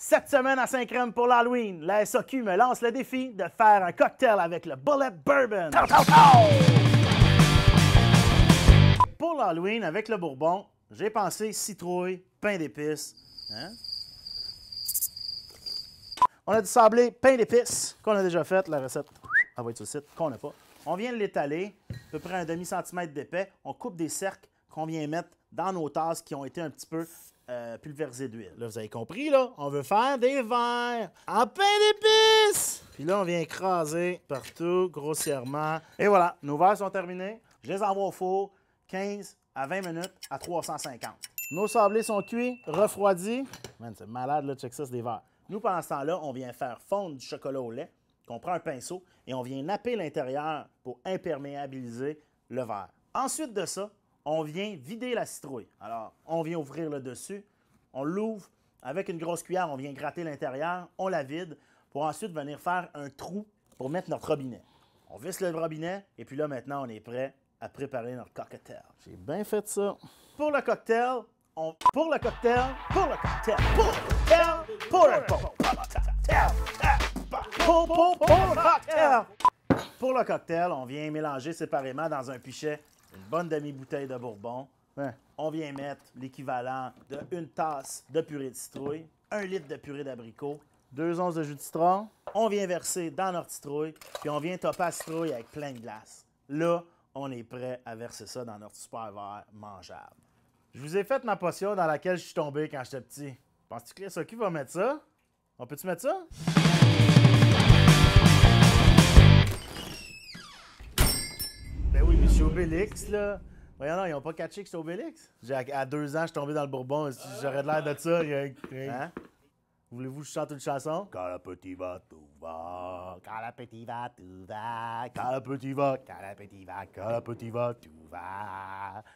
Cette semaine à Saint-Crème pour l'Halloween, la SAQ me lance le défi de faire un cocktail avec le Bullet Bourbon. Pour l'Halloween, avec le Bourbon, j'ai pensé citrouille, pain d'épices. Hein? On a du sablé, pain d'épices, qu'on a déjà fait, la recette. à va sur le site, qu'on n'a pas. On vient de l'étaler, à peu près un demi-centimètre d'épais. On coupe des cercles qu'on vient mettre dans nos tasses qui ont été un petit peu euh, pulvérisé d'huile. Là, vous avez compris, là, on veut faire des verres en pain d'épices! Puis là, on vient écraser partout, grossièrement. Et voilà, nos verres sont terminés. Je les envoie au four, 15 à 20 minutes à 350. Nos sablés sont cuits, refroidis. Man, c'est malade, là, Texas ça, c'est des verres. Nous, pendant ce temps-là, on vient faire fondre du chocolat au lait, qu'on prend un pinceau et on vient napper l'intérieur pour imperméabiliser le verre. Ensuite de ça, on vient vider la citrouille. Alors, on vient ouvrir le dessus, on l'ouvre, avec une grosse cuillère, on vient gratter l'intérieur, on la vide, pour ensuite venir faire un trou pour mettre notre robinet. On visse le robinet, et puis là, maintenant, on est prêt à préparer notre cocktail. J'ai bien fait ça. Pour le cocktail, on... Pour le cocktail, pour le cocktail, pour le cocktail, pour le cocktail, pour, pour le cocktail. Pour le cocktail, on vient mélanger séparément dans un pichet une bonne demi-bouteille de bourbon. On vient mettre l'équivalent d'une une tasse de purée de citrouille, un litre de purée d'abricot, deux onces de jus de citron. On vient verser dans notre citrouille, puis on vient topper la citrouille avec plein de glace. Là, on est prêt à verser ça dans notre super verre mangeable. Je vous ai fait ma potion dans laquelle je suis tombé quand j'étais petit. Penses-tu que les qui va mettre ça? On peut-tu mettre ça? Obélix, là. Voyons, non, ils n'ont pas catché que c'est Obélix. À, à deux ans, je suis tombé dans le Bourbon. J'aurais l'air de ça. Hein? Voulez-vous que je chante une chanson? Quand la petite va, tout va. Quand la petite va, tout va. Quand la petite va. Quand la petite va. Quand la petite va, tout va.